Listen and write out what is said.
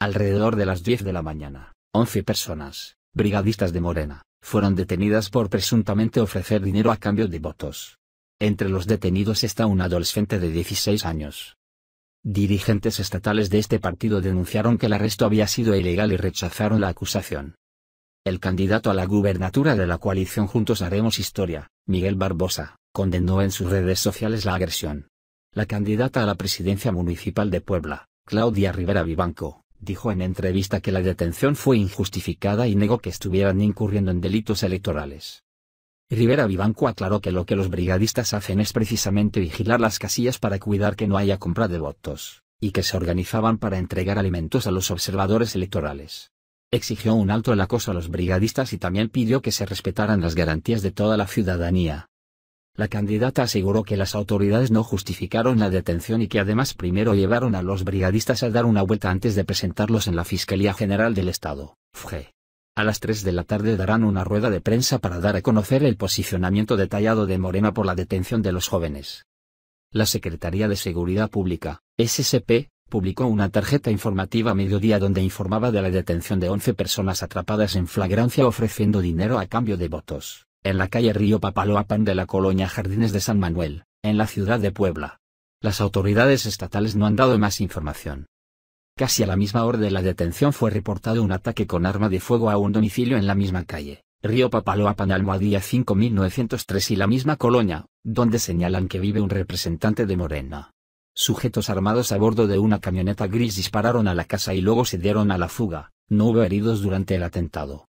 Alrededor de las 10 de la mañana, 11 personas, brigadistas de Morena, fueron detenidas por presuntamente ofrecer dinero a cambio de votos. Entre los detenidos está un adolescente de 16 años. Dirigentes estatales de este partido denunciaron que el arresto había sido ilegal y rechazaron la acusación. El candidato a la gubernatura de la coalición Juntos Haremos Historia, Miguel Barbosa, condenó en sus redes sociales la agresión. La candidata a la presidencia municipal de Puebla, Claudia Rivera Vivanco, Dijo en entrevista que la detención fue injustificada y negó que estuvieran incurriendo en delitos electorales. Rivera Vivanco aclaró que lo que los brigadistas hacen es precisamente vigilar las casillas para cuidar que no haya compra de votos, y que se organizaban para entregar alimentos a los observadores electorales. Exigió un alto el acoso a los brigadistas y también pidió que se respetaran las garantías de toda la ciudadanía, la candidata aseguró que las autoridades no justificaron la detención y que además primero llevaron a los brigadistas a dar una vuelta antes de presentarlos en la Fiscalía General del Estado. A las 3 de la tarde darán una rueda de prensa para dar a conocer el posicionamiento detallado de Morena por la detención de los jóvenes. La Secretaría de Seguridad Pública, SSP, publicó una tarjeta informativa a mediodía donde informaba de la detención de 11 personas atrapadas en flagrancia ofreciendo dinero a cambio de votos en la calle Río Papaloapan de la colonia Jardines de San Manuel, en la ciudad de Puebla. Las autoridades estatales no han dado más información. Casi a la misma hora de la detención fue reportado un ataque con arma de fuego a un domicilio en la misma calle, Río Papaloapan Almohadilla 5903 y la misma colonia, donde señalan que vive un representante de Morena. Sujetos armados a bordo de una camioneta gris dispararon a la casa y luego se dieron a la fuga, no hubo heridos durante el atentado.